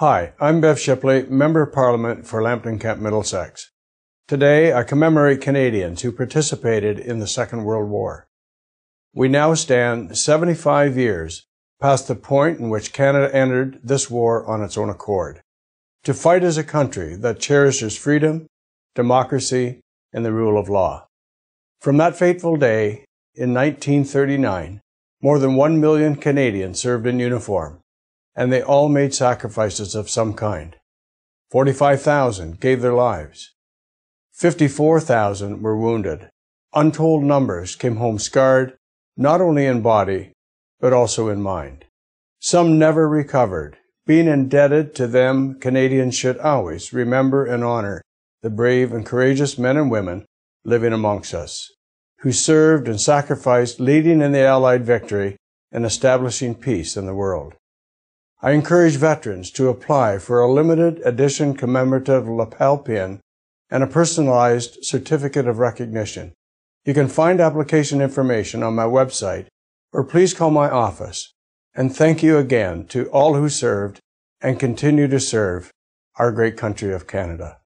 Hi, I'm Bev Shipley, Member of Parliament for Lambton Kent Middlesex. Today I commemorate Canadians who participated in the Second World War. We now stand 75 years past the point in which Canada entered this war on its own accord, to fight as a country that cherishes freedom, democracy, and the rule of law. From that fateful day in 1939, more than one million Canadians served in uniform, and they all made sacrifices of some kind. 45,000 gave their lives. 54,000 were wounded. Untold numbers came home scarred, not only in body, but also in mind. Some never recovered. Being indebted to them, Canadians should always remember and honor the brave and courageous men and women living amongst us, who served and sacrificed leading in the Allied victory and establishing peace in the world. I encourage veterans to apply for a limited edition commemorative lapel pin and a personalized certificate of recognition. You can find application information on my website or please call my office. And thank you again to all who served and continue to serve our great country of Canada.